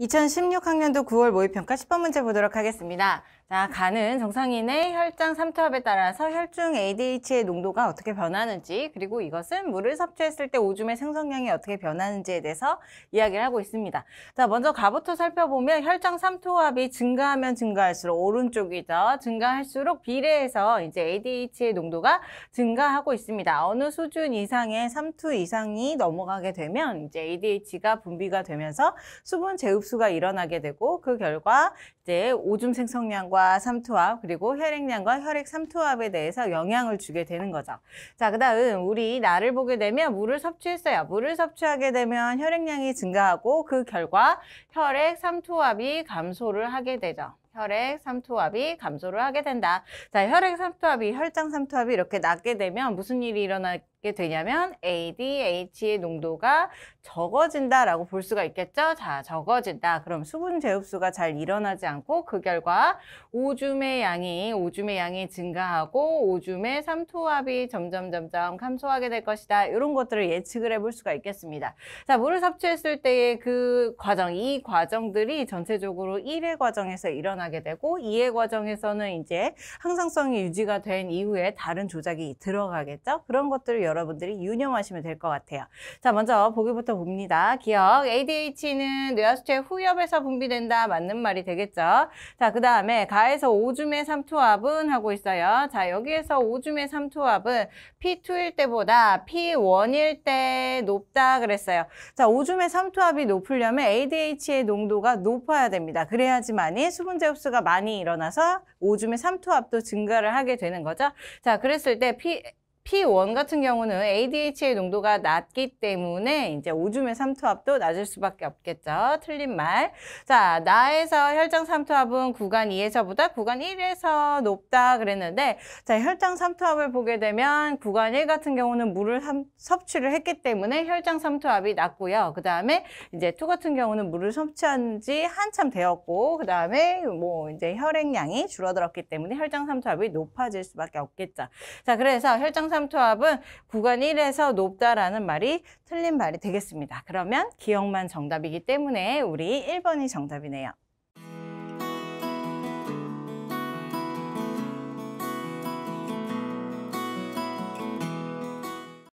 2016학년도 9월 모의평가 10번 문제 보도록 하겠습니다. 자, 간은 정상인의 혈장 삼투압에 따라서 혈중 ADH의 농도가 어떻게 변하는지 그리고 이것은 물을 섭취했을 때 오줌의 생성량이 어떻게 변하는지에 대해서 이야기를 하고 있습니다. 자, 먼저 가부터 살펴보면 혈장 삼투압이 증가하면 증가할수록 오른쪽이죠. 증가할수록 비례해서 이제 ADH의 농도가 증가하고 있습니다. 어느 수준 이상의 삼투 이상이 넘어가게 되면 이제 ADH가 분비가 되면서 수분 재흡수가 일어나게 되고 그 결과 이제 오줌 생성량과 혈액량과 삼투압 그리고 혈액량과 혈액 삼투압에 대해서 영향을 주게 되는 거죠. 자, 그 다음 우리 나를 보게 되면 물을 섭취했어요. 물을 섭취하게 되면 혈액량이 증가하고 그 결과 혈액 삼투압이 감소를 하게 되죠. 혈액 삼투압이 감소를 하게 된다. 자, 혈액 삼투압이 혈장 삼투압이 이렇게 낮게 되면 무슨 일이 일어나게 되냐면 ADH의 농도가 적어진다라고 볼 수가 있겠죠. 자, 적어진다. 그럼 수분 재흡수가 잘 일어나지 않고 그 결과 오줌의 양이 오줌의 양이 증가하고 오줌의 삼투압이 점점 점점 감소하게 될 것이다. 이런 것들을 예측을 해 볼 수가 있겠습니다. 자, 물을 섭취했을 때의 그 과정, 이 과정들이 전체적으로 일회 과정에서 일어나 발견하게 되고 이해 과정에서는 이제 항상성이 유지가 된 이후에 다른 조작이 들어가겠죠. 그런 것들을 여러분들이 유념하시면 될 것 같아요. 자, 먼저 보기부터 봅니다. 기억, ADH는 뇌하수체 후엽에서 분비된다. 맞는 말이 되겠죠. 자, 그 다음에 가에서 오줌의 삼투압은 하고 있어요. 자, 여기에서 오줌의 삼투압은 P2일 때보다 P1일 때 높다 그랬어요. 자, 오줌의 삼투압이 높으려면 ADH의 농도가 높아야 됩니다. 그래야지만이 수분제 흡수가 많이 일어나서 오줌의 삼투압도 증가를 하게 되는 거죠. 자, 그랬을 때 피, P1 같은 경우는 ADH의 농도가 낮기 때문에 이제 오줌의 삼투압도 낮을 수밖에 없겠죠. 틀린 말. 자, 나에서 혈장 삼투압은 구간 2에서보다 구간 1에서 높다 그랬는데 자, 혈장 삼투압을 보게 되면 구간 1 같은 경우는 물을 삼, 섭취를 했기 때문에 혈장 삼투압이 낮고요. 그다음에 이제 2 같은 경우는 물을 섭취한 지 한참 되었고 그다음에 뭐 이제 혈액량이 줄어들었기 때문에 혈장 삼투압이 높아질 수밖에 없겠죠. 자, 그래서 혈장 삼투압은 구간 1에서 높다라는 말이 틀린 말이 되겠습니다. 그러면 기억만 정답이기 때문에 우리 1번이 정답이네요.